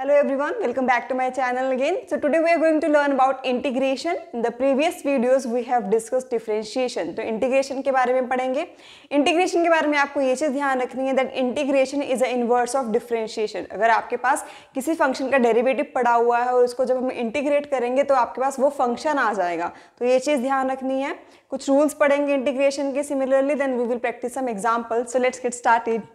Hello everyone, welcome back to my channel again. So today we are going to learn about integration. In the previous videos we have discussed differentiation. तो integration के बारे में पढ़ेंगे Integration के बारे में आपको ये चीज़ ध्यान रखनी है that integration is the inverse of differentiation. अगर आपके पास किसी function का derivative पड़ा हुआ है और उसको जब हम integrate करेंगे तो आपके पास वो function आ जाएगा तो ये चीज़ ध्यान रखनी है कुछ rules पढ़ेंगे integration के similarly then we will practice some examples. So let's get started.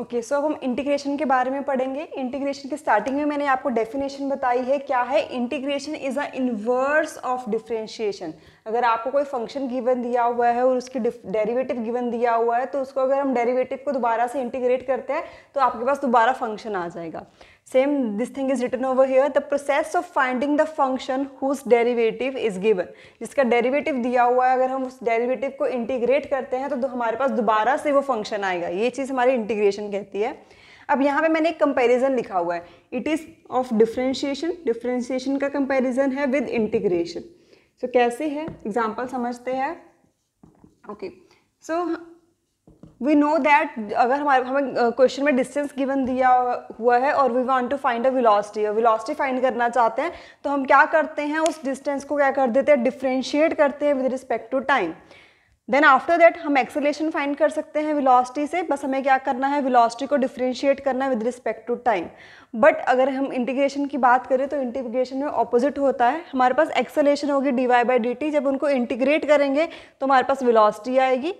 Okay so अब हम इंटीग्रेशन के बारे में पढ़ेंगे इंटीग्रेशन की स्टार्टिंग में मैंने आपको डेफिनेशन बताई है क्या है integration is a inverse of differentiation अगर आपको कोई फंक्शन गिवन दिया हुआ है और उसकी डेरिवेटिव गिवन दिया हुआ है तो उसको अगर हम डेरिवेटिव को दोबारा से इंटीग्रेट करते हैं तो आपके पास दोबारा फंक्शन आ जाएगा same this thing is written over here the process of finding the function whose derivative is given जिसका derivative दिया हुआ है अगर हम उस derivative को integrate करते हैं तो हमारे पास दोबारा से वो function आएगा ये चीज़ हमारी integration कहती है अब यहाँ पे मैंने एक कंपैरिजन लिखा हुआ है it is of differentiation differentiation का कंपैरिजन है विद इंटीग्रेशन सो so, कैसे है एग्जांपल समझते हैं okay so we know that अगर हमारे हमें क्वेश्चन में डिस्टेंस गिवन दिया हुआ है और we want to find a velocity और वेलोसिटी फाइंड करना चाहते हैं तो हम क्या करते हैं उस डिस्टेंस को क्या कर देते हैं डिफ्रेंशिएट करते हैं with respect to time then after that हम एक्सेलेशन फाइंड कर सकते हैं विलॉसिटी से बस हमें क्या करना है विलॉसिटी को डिफ्रेंशिएट करना है with respect to time but अगर हम इंटीग्रेशन की बात करें तो इंटीग्रेशन में ऑपोजिट होता है हमारे पास एक्सेलेशन होगी D Y by D T जब उनको इंटीग्रेट करेंगे तो हमारे पास विलॉसिटी आएगी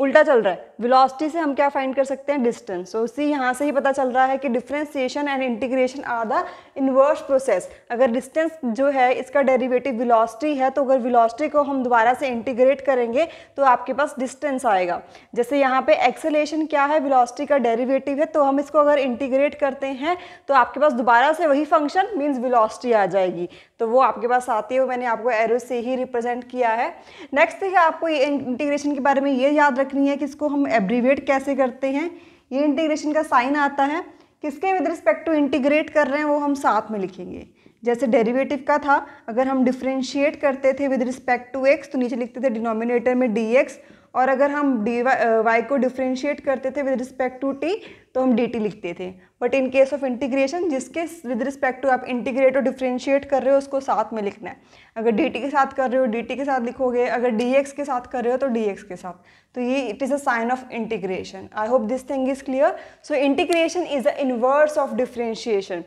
उल्टा चल रहा है वेलोसिटी से हम क्या फाइंड कर सकते हैं डिस्टेंस तो उसी यहाँ से ही पता चल रहा है कि differentiation and integration are the inverse process अगर डिस्टेंस जो है इसका डेरिवेटिव वेलोसिटी है तो अगर वेलोसिटी को हम दोबारा से इंटीग्रेट करेंगे तो आपके पास डिस्टेंस आएगा जैसे यहाँ पे एक्सेलेशन क्या है विलॉसिटी का डेरीवेटिव है तो हम इसको अगर इंटीग्रेट करते हैं तो आपके पास दोबारा से वही फंक्शन मीन्स विलॉसिटी आ जाएगी तो वो आपके पास आती है मैंने आपको एरो से ही रिप्रेजेंट किया है नेक्स्ट है आपको ये इंटीग्रेशन के बारे में ये याद रखनी है कि इसको हम एब्रीवेट कैसे करते हैं ये इंटीग्रेशन का साइन आता है किसके विद रिस्पेक्ट टू इंटीग्रेट कर रहे हैं वो हम साथ में लिखेंगे जैसे डेरिवेटिव का था अगर हम डिफ्रेंशिएट करते थे विद रिस्पेक्ट टू एक्स तो नीचे लिखते थे डिनोमिनेटर में डी एक्स और अगर हम डी वाई को डिफ्रेंशिएट करते थे विद रिस्पेक्ट टू टी तो हम डी टी लिखते थे but in case of integration जिसके विद रिस्पेक्ट टू आप इंटीग्रेट और डिफ्रेंशिएट कर रहे हो उसको साथ में लिखना है अगर डी के साथ कर रहे हो डी के साथ लिखोगे अगर डी के साथ कर रहे हो तो डी के साथ तो ये it is a sign of integration I hope this thing is clear so integration is a inverse of differentiation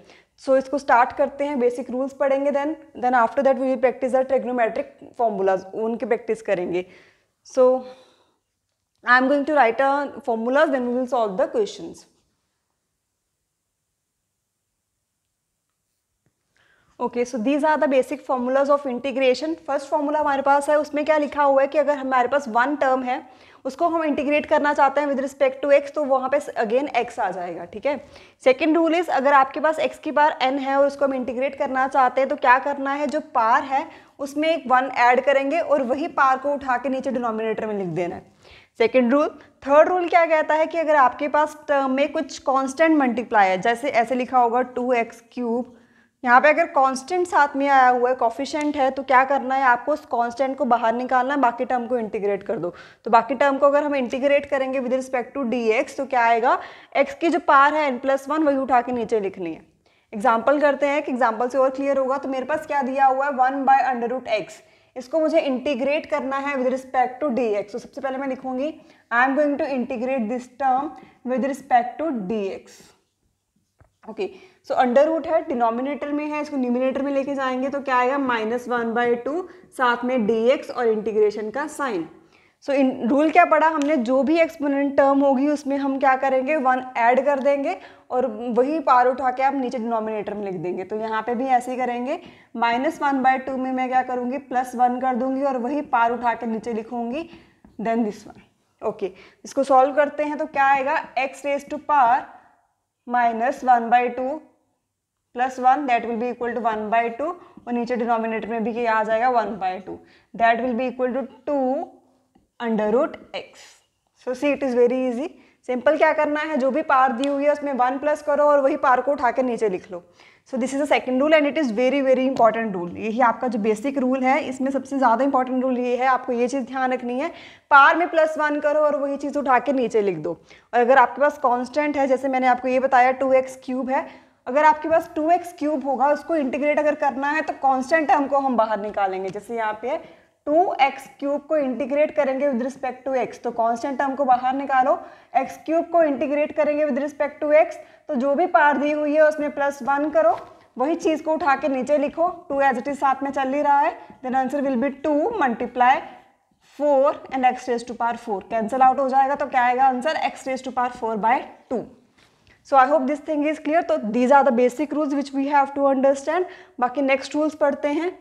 so इसको स्टार्ट करते हैं बेसिक रूल्स पढ़ेंगे then then after that we we practice the trigonometric formulas उनके practice करेंगे so I am going to write a formulas then we will solve the questions okay so these are the basic formulas of integration first formula हमारे पास है उसमें क्या लिखा हुआ है कि अगर हमारे पास वन टर्म है उसको हम इंटीग्रेट करना चाहते हैं विद रिस्पेक्ट टू एक्स तो वहाँ पे अगेन एक्स आ जाएगा ठीक है सेकेंड रूल इज़ अगर आपके पास एक्स की बार एन है और उसको हम इंटीग्रेट करना चाहते हैं तो क्या करना है जो पार है उसमें एक वन ऐड करेंगे और वही पार को उठा के नीचे डिनोमिनेटर में लिख देना है सेकेंड रूल थर्ड रूल क्या कहता है कि अगर आपके पास टर्म में कुछ कॉन्स्टेंट मल्टीप्लाई है जैसे ऐसे लिखा होगा टू एक्स क्यूब यहाँ पे अगर कांस्टेंट साथ में आया हुआ है कॉफिशेंट है तो क्या करना है आपको उस कांस्टेंट को बाहर निकालना है बाकी टर्म को इंटीग्रेट कर दो तो बाकी टर्म को अगर हम इंटीग्रेट करेंगे with respect to D x तो क्या आएगा एक्स की जो पार है एन प्लस वन वही उठा के नीचे लिखनी है एग्जाम्पल करते हैं कि एग्जाम्पल से और क्लियर होगा तो मेरे पास क्या दिया हुआ है one by under root x इसको मुझे इंटीग्रेट करना है with respect to D x तो सबसे पहले मैं लिखूंगी I am going to integrate this term with respect to D X okay so under root है डिनोमिनेटर में है इसको न्यूमिनेटर में लेके जाएंगे तो क्या आएगा माइनस वन बाई टू साथ में dx और इंटीग्रेशन का साइन सो इन रूल क्या पड़ा हमने जो भी एक्सपोनेंट टर्म होगी उसमें हम क्या करेंगे वन ऐड कर देंगे और वही पार उठा के आप नीचे डिनोमिनेटर में लिख देंगे तो यहाँ पे भी ऐसे ही करेंगे माइनस वन बाई टू में मैं क्या करूँगी प्लस वन कर दूंगी और वही पार उठा के नीचे लिखूंगी देन दिस वन ओके इसको सॉल्व करते हैं तो क्या आएगा x raise to power minus one by two plus one that will be equal to one by two और नीचे डिनोमिनेटर में भी ये आ जाएगा one by two that will be equal to two under root x so see it is very easy simple क्या करना है जो भी पार दी हुई है उसमें वन प्लस करो और वही पार को उठा के नीचे लिख लो so this is a second rule and it is very very important rule यही आपका जो बेसिक रूल है इसमें सबसे ज़्यादा इंपॉर्टेंट रूल ये है आपको ये चीज़ ध्यान रखनी है पार में प्लस वन करो और वही चीज़ उठा के नीचे लिख दो और अगर आपके पास कॉन्स्टेंट है जैसे मैंने आपको ये बताया टू एक्स क्यूब है अगर आपके पास टू एक्स क्यूब होगा उसको इंटीग्रेट अगर करना है तो कॉन्स्टेंट हमको हम बाहर निकालेंगे जैसे यहाँ पे टू एक्स क्यूब को इंटीग्रेट करेंगे विद रिस्पेक्ट टू एक्स तो कांस्टेंट टर्म को बाहर निकालो एक्स क्यूब को इंटीग्रेट करेंगे विद रिस्पेक्ट टू एक्स तो जो भी पार दी हुई है उसमें प्लस वन करो वही चीज़ को उठा के नीचे लिखो टू एज इट इज साथ में चल ही रहा है then answer will be two multiply four and x raise to power four cancel out हो जाएगा तो क्या आएगा answer x raise to power four by two so I hope this thing is clear तो these are the basic rules which we have to understand बाकी next rules पढ़ते हैं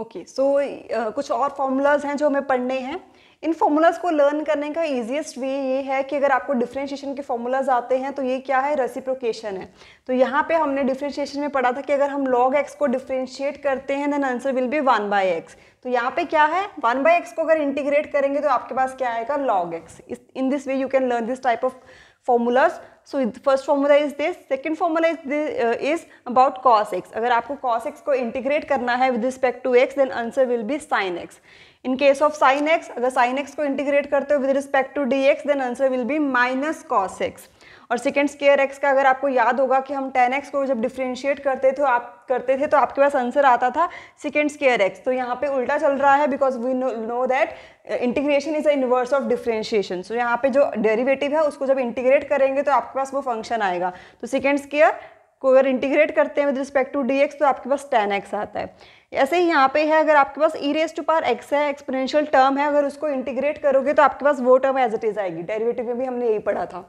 okay सो so, uh, कुछ और फार्मूलाज हैं जो हमें पढ़ने हैं इन फॉर्मूलाज को लर्न करने का इजीएस्ट वे ये है कि अगर आपको डिफ्रेंशिएशन के फार्मूलाज आते हैं तो ये क्या है रेसिप्रोकेशन है तो यहाँ पे हमने डिफ्रेंशिएशन में पढ़ा था कि अगर हम लॉग एक्स को डिफ्रेंशिएट करते हैं then answer will be one by x तो यहाँ पे क्या है वन बाई एक्स को अगर इंटीग्रेट करेंगे तो आपके पास क्या आएगा log x in this way you can learn this type of formulas so first formula is this second formula is this, uh, is about cos x agar aapko cos x ko integrate karna hai with respect to x then answer will be sin x in case of sin x agar sin x ko integrate karte ho with respect to dx then answer will be minus cos x और second square x का अगर आपको याद होगा कि हम ten x को जब डिफ्रेंशिएट करते थे तो आप करते थे तो आपके पास आंसर आता था सेकेंड स्केयर एक्स तो यहाँ पे उल्टा चल रहा है because we know that integration is a inverse of differentiation so यहाँ पे जो डेरिवेटिव है उसको जब इंटीग्रेट करेंगे तो आपके पास वो फंक्शन आएगा तो सेकेंड स्केयर को अगर इंटीग्रेट करते हैं विद रिस्पेक्ट टू डी तो आपके पास टेन एक्स आता है ऐसे ही यहाँ पे है अगर आपके पास e raise to power x है एक्सपोनेंशियल टर्म है अगर उसको इंटीग्रेट करोगे तो आपके पास वो टर्म एज इट इज़ आएगी डेरिवेटिव में भी हमने यही पढ़ा था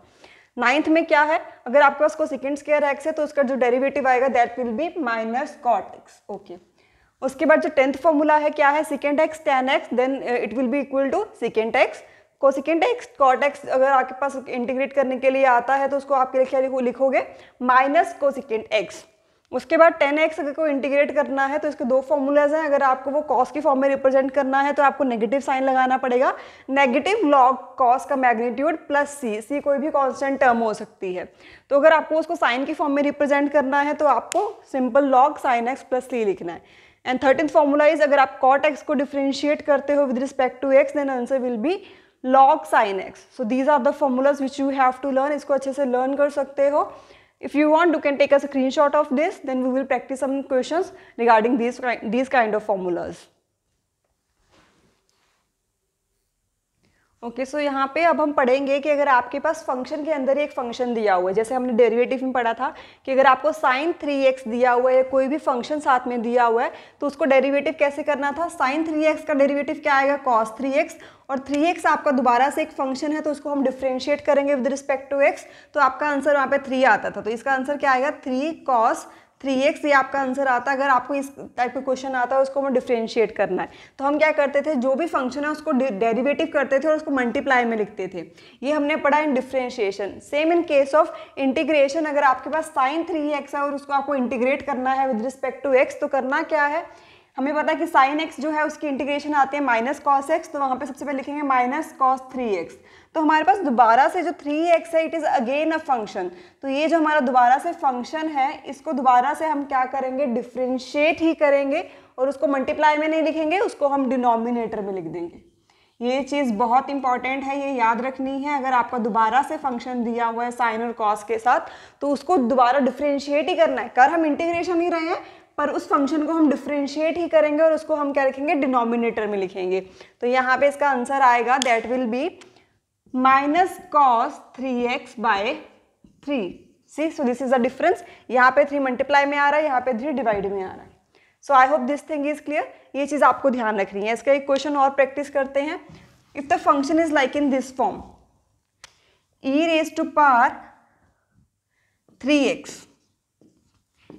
नाइन्थ में क्या है अगर आपके पास सेकेंड स्केयर एक्स है तो उसका जो डेरिवेटिव आएगा that will be minus cot x okay उसके बाद जो टेंथ फॉर्मूला है क्या है second x tan x then it will be equal to second x को सेकेंड एक्स कॉट एक्स अगर आपके पास इंटीग्रेट करने के लिए आता है तो उसको आपके लिखे लिखोगे माइनस सेकेंड एक्स उसके बाद टेन एक्स अगर को इंटीग्रेट करना है तो इसके दो फॉर्मूलाज हैं अगर आपको वो कॉस की फॉर्म में रिप्रेजेंट करना है तो आपको नेगेटिव साइन लगाना पड़ेगा नेगेटिव लॉग कॉस का मैग्नीट्यूड प्लस सी सी कोई भी कांस्टेंट टर्म हो सकती है तो अगर आपको उसको साइन की फॉर्म में रिप्रेजेंट करना है तो आपको simple log sine x plus c लिखना है एंड थर्टीन फॉर्मूलाइज अगर आप कॉट एक्स को डिफ्रेंशिएट करते हो with respect to x then answer will be log sine x so these are the formulas which you have to learn इसको अच्छे से लर्न कर सकते हो If you want, you can take a screenshot of this, then we will practice some questions regarding these, these kind of formulas. Okay so यहाँ पे अब हम पढ़ेंगे कि अगर आपके पास फंक्शन के अंदर ही एक फंक्शन दिया हुआ है जैसे हमने डेरिवेटिव में पढ़ा था कि अगर आपको साइन थ्री एक्स दिया हुआ है कोई भी फंक्शन साथ में दिया हुआ है तो उसको डेरिवेटिव कैसे करना था साइन थ्री एक्स का डेरिवेटिव क्या आएगा कॉस थ्री एक्स और थ्री एक्स आपका दोबारा से एक फंक्शन है तो उसको हम डिफ्रेंशिएट करेंगे विद रिस्पेक्ट टू एक्स तो आपका आंसर वहाँ पर थ्री आता था तो इसका आंसर क्या आएगा थ्री कॉस थ्री एक्स ये आपका आंसर आता है अगर आपको इस टाइप का क्वेश्चन आता है उसको हमें डिफ्रेंशिएट करना है तो हम क्या करते थे जो भी फंक्शन है उसको डेरिवेटिव करते थे और उसको मल्टीप्लाई में लिखते थे ये हमने पढ़ा in differentiation same in case of integration अगर आपके पास साइन थ्री एक्स है और उसको आपको इंटीग्रेट करना है विद रिस्पेक्ट टू एक्स तो करना क्या है हमें पता है कि साइन एक्स जो है उसकी इंटीग्रेशन आती है माइनस कॉस एक्स तो वहाँ पे सबसे पहले लिखेंगे माइनस कॉस थ्री एक्स तो हमारे पास दोबारा से जो थ्री एक्स है it is again a function तो ये जो हमारा दोबारा से फंक्शन है इसको दोबारा से हम क्या करेंगे डिफ्रेंशिएट ही करेंगे और उसको मल्टीप्लाई में नहीं लिखेंगे उसको हम डिनोमिनेटर में लिख देंगे ये चीज़ बहुत इंपॉर्टेंट है ये याद रखनी है अगर आपका दोबारा से फंक्शन दिया हुआ है साइन और कॉस के साथ तो उसको दोबारा डिफ्रेंशिएट ही करना है कर हम इंटीग्रेशन ही रहे हैं पर उस फंक्शन को हम डिफ्रेंशिएट ही करेंगे और उसको हम क्या लिखेंगे डिनोमिनेटर में लिखेंगे तो यहाँ पे इसका आंसर आएगा that will be minus cos three x by three c so this is a difference यहाँ पे थ्री मल्टीप्लाई में आ रहा है यहाँ पे थ्री डिवाइड में आ रहा है so I hope this thing is clear ये चीज़ आपको ध्यान रखनी है इसका एक क्वेश्चन और प्रैक्टिस करते हैं if the function is like in this form e raise to power three x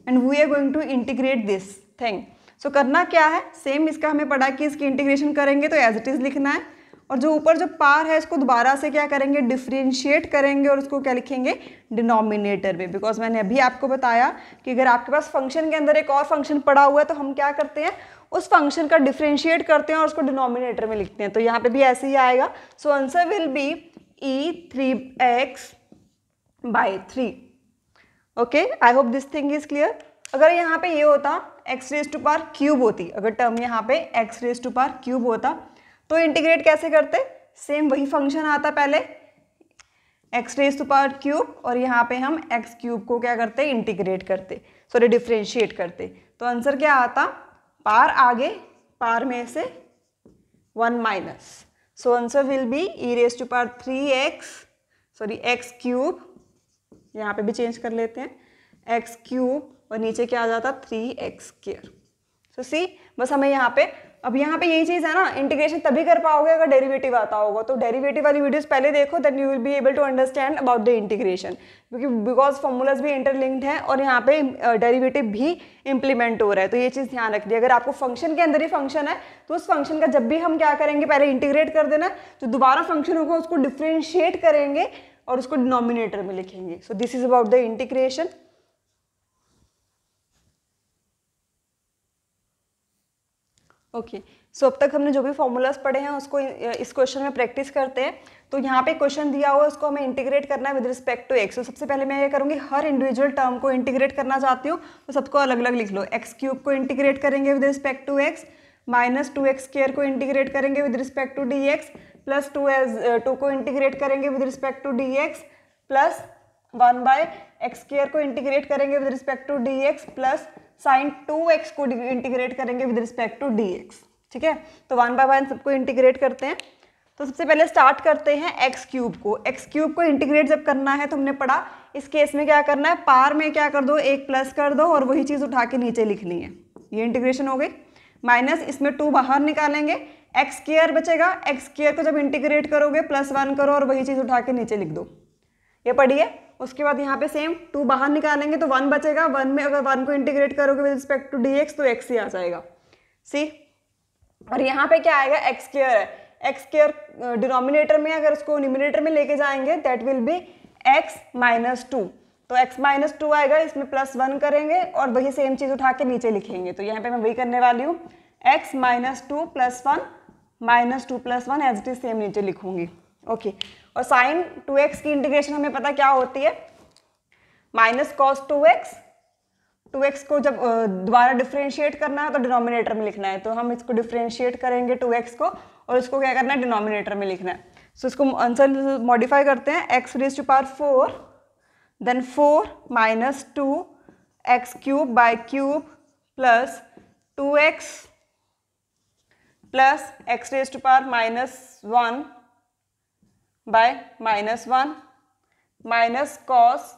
and we are going to integrate this thing so करना क्या है सेम इसका हमें पढ़ा कि इसकी इंटीग्रेशन करेंगे तो एज इट इज़ लिखना है और जो ऊपर जो पार है इसको दोबारा से क्या करेंगे डिफ्रेंशिएट करेंगे और उसको क्या लिखेंगे डिनोमिनेटर में बिकॉज मैंने अभी आपको बताया कि अगर आपके पास फंक्शन के अंदर एक और फंक्शन पड़ा हुआ है तो हम क्या करते हैं उस फंक्शन का डिफ्रेंशिएट करते हैं और उसको डिनोमिनेटर में लिखते हैं तो यहाँ पे भी ऐसे ही आएगा so answer will be e three x by three okay I hope this thing is clear अगर यहाँ पे ये होता x raise to power cube होती अगर टर्म यहाँ पे x raise to power cube होता तो इंटीग्रेट कैसे करते सेम वही फंक्शन आता पहले x raise to power cube और यहाँ पे हम एक्स क्यूब को क्या करते इंटीग्रेट करते सॉरी डिफ्रेंशिएट करते तो आंसर क्या आता पार आगे पार में से one minus so answer will be e raise to power three x sorry x cube यहाँ पे भी चेंज कर लेते हैं एक्स क्यूब और नीचे क्या आ जाता थ्री एक्स स्क्र सो सी बस हमें यहाँ पे अब यहाँ पे यही चीज़ है ना इंटीग्रेशन तभी कर पाओगे अगर डेरिवेटिव आता होगा तो डेरिवेटिव वाली वीडियोस पहले देखो then you will be able to understand about the integration क्योंकि बिकॉज फॉर्मूलाज भी इंटरलिंक्ड हैं और यहाँ पे डेरिवेटिव भी इंप्लीमेंट हो रहा है तो ये चीज़ ध्यान रख दी अगर आपको फंक्शन के अंदर ही फंक्शन है तो उस फंक्शन का जब भी हम क्या करेंगे पहले इंटीग्रेट कर देना जो दोबारा फंक्शन होगा उसको डिफ्रेंशिएट करेंगे और उसको डिनोमिनेटर में लिखेंगे so this is about the integration okay so अब तक हमने जो भी फॉर्मूलाज पढ़े हैं उसको इस क्वेश्चन में प्रैक्टिस करते हैं तो यहाँ पे क्वेश्चन दिया हुआ है उसको हमें इंटीग्रेट करना है विद रिस्पेक्ट टू एक्स तो सबसे पहले मैं ये करूँगी हर इंडिविजुअल टर्म को इंटीग्रेट करना चाहती हूँ तो सबको अलग अलग लिख लो एक्स क्यूब को इंटीग्रेट करेंगे with respect to x minus two x square को इंटीग्रेट करेंगे with respect to D x plus two as two को इंटीग्रेट करेंगे with respect to D x plus one by x square को integrate करेंगे with respect to D x plus sine two x को integrate करेंगे with respect to D x ठीक है तो one by one सबको इंटीग्रेट करते हैं तो सबसे पहले स्टार्ट करते हैं एक्स क्यूब को एक्स क्यूब को इंटीग्रेट जब करना है तो हमने पढ़ा इस केस में क्या करना है पार में क्या कर दो एक प्लस कर दो और वही चीज़ उठा के नीचे लिखनी है ये इंटीग्रेशन हो गई माइनस इसमें टू बाहर निकालेंगे एक्स केयर बचेगा एक्स केयर को जब इंटीग्रेट करोगे प्लस वन करो और वही चीज़ उठा के नीचे लिख दो ये पढ़िए उसके बाद यहाँ पे सेम टू बाहर निकालेंगे तो वन बचेगा वन में अगर वन को इंटीग्रेट करोगे with respect to D x तो एक्स ही आ जाएगा सी और यहाँ पे क्या आएगा एक्स केयर है एक्स केयर डिनोमिनेटर में अगर उसको न्यूमिनेटर में लेके जाएंगे that will be x minus two तो एक्स माइनस टू आएगा इसमें प्लस वन करेंगे और वही सेम चीज़ उठा के नीचे लिखेंगे तो यहाँ पे मैं वही करने वाली हूँ x minus two plus one minus two plus one as it is same नीचे लिखूंगी ओके okay. और साइन टू एक्स की इंटीग्रेशन हमें पता क्या होती है minus cos two x two x को जब दोबारा डिफ्रेंशिएट करना है तो डिनोमिनेटर में लिखना है तो हम इसको डिफ्रेंशिएट करेंगे टू एक्स को और इसको क्या करना है डिनोमिनेटर में लिखना है सो so, इसको आंसर मॉडिफाई करते हैं x raise to power four then four minus two x cube by cube plus two x plus x raise to power minus one by minus one minus cos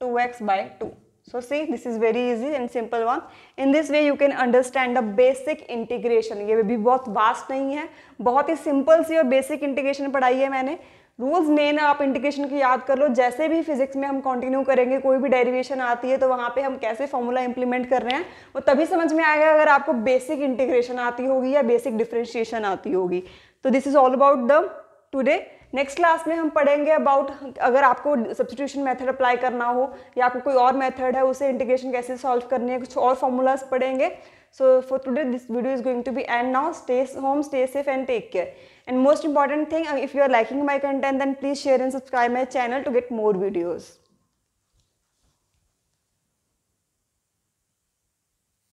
two x by two so c this is very easy and simple one in this way you can understand the basic integration ये भी बहुत vast नहीं है बहुत ही simple सी और basic integration पढ़ाई है मैंने रूल्स मेन है आप इंटीग्रेशन की याद कर लो जैसे भी फिजिक्स में हम कंटिन्यू करेंगे कोई भी डेरिवेशन आती है तो वहाँ पे हम कैसे फॉर्मूला इंप्लीमेंट कर रहे हैं वो तभी समझ में आएगा अगर आपको बेसिक इंटीग्रेशन आती होगी या बेसिक डिफ्रेंशिएशन आती होगी तो this is all about the today next class में हम पढ़ेंगे अबाउट अगर आपको सब्सिट्यूशन मेथड अप्लाई करना हो या आपको कोई और मेथड है उसे इंटीग्रेशन कैसे सॉल्व करनी है कुछ और फॉर्मूलाज पढ़ेंगे so for today this video is going to be end now stay home stay safe and take care and most important thing if you are liking my content then please share and subscribe my channel to get more videos